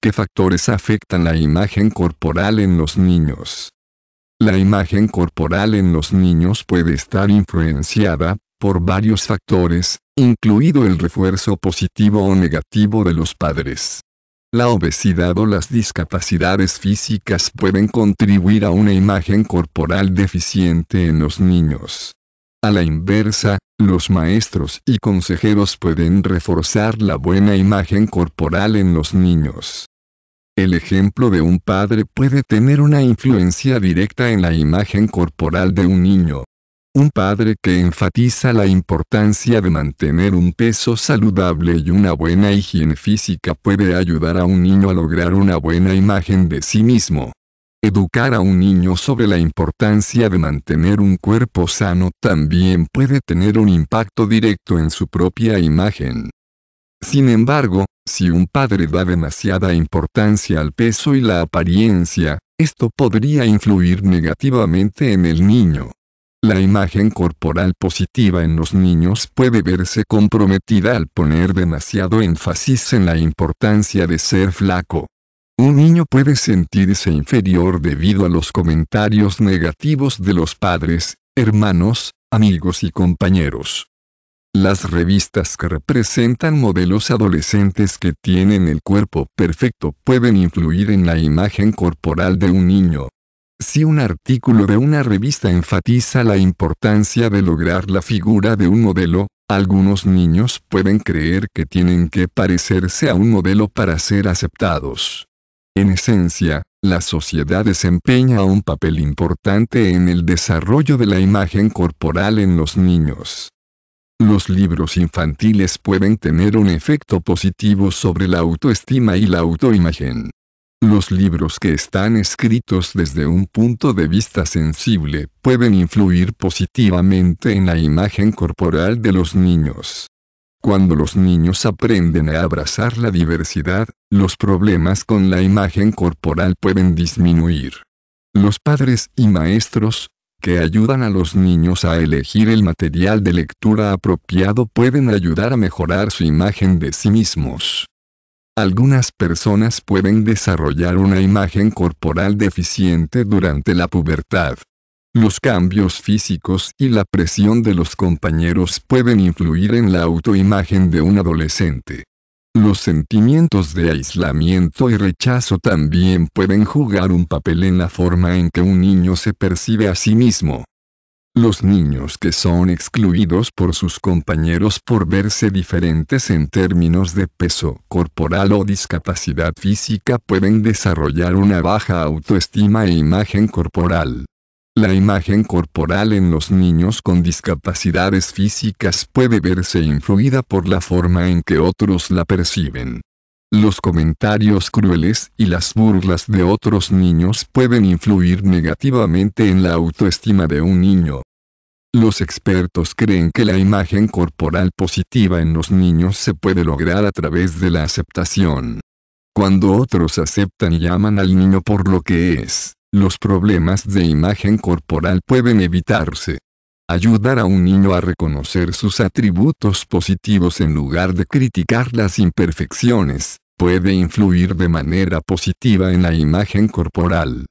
¿Qué factores afectan la imagen corporal en los niños? La imagen corporal en los niños puede estar influenciada por varios factores, incluido el refuerzo positivo o negativo de los padres. La obesidad o las discapacidades físicas pueden contribuir a una imagen corporal deficiente en los niños. A la inversa, los maestros y consejeros pueden reforzar la buena imagen corporal en los niños. El ejemplo de un padre puede tener una influencia directa en la imagen corporal de un niño. Un padre que enfatiza la importancia de mantener un peso saludable y una buena higiene física puede ayudar a un niño a lograr una buena imagen de sí mismo. Educar a un niño sobre la importancia de mantener un cuerpo sano también puede tener un impacto directo en su propia imagen. Sin embargo, si un padre da demasiada importancia al peso y la apariencia, esto podría influir negativamente en el niño. La imagen corporal positiva en los niños puede verse comprometida al poner demasiado énfasis en la importancia de ser flaco. Un niño puede sentirse inferior debido a los comentarios negativos de los padres, hermanos, amigos y compañeros. Las revistas que representan modelos adolescentes que tienen el cuerpo perfecto pueden influir en la imagen corporal de un niño. Si un artículo de una revista enfatiza la importancia de lograr la figura de un modelo, algunos niños pueden creer que tienen que parecerse a un modelo para ser aceptados. En esencia, la sociedad desempeña un papel importante en el desarrollo de la imagen corporal en los niños. Los libros infantiles pueden tener un efecto positivo sobre la autoestima y la autoimagen. Los libros que están escritos desde un punto de vista sensible pueden influir positivamente en la imagen corporal de los niños. Cuando los niños aprenden a abrazar la diversidad, los problemas con la imagen corporal pueden disminuir. Los padres y maestros que ayudan a los niños a elegir el material de lectura apropiado pueden ayudar a mejorar su imagen de sí mismos. Algunas personas pueden desarrollar una imagen corporal deficiente durante la pubertad. Los cambios físicos y la presión de los compañeros pueden influir en la autoimagen de un adolescente. Los sentimientos de aislamiento y rechazo también pueden jugar un papel en la forma en que un niño se percibe a sí mismo. Los niños que son excluidos por sus compañeros por verse diferentes en términos de peso corporal o discapacidad física pueden desarrollar una baja autoestima e imagen corporal. La imagen corporal en los niños con discapacidades físicas puede verse influida por la forma en que otros la perciben. Los comentarios crueles y las burlas de otros niños pueden influir negativamente en la autoestima de un niño. Los expertos creen que la imagen corporal positiva en los niños se puede lograr a través de la aceptación. Cuando otros aceptan y llaman al niño por lo que es, los problemas de imagen corporal pueden evitarse. Ayudar a un niño a reconocer sus atributos positivos en lugar de criticar las imperfecciones, puede influir de manera positiva en la imagen corporal.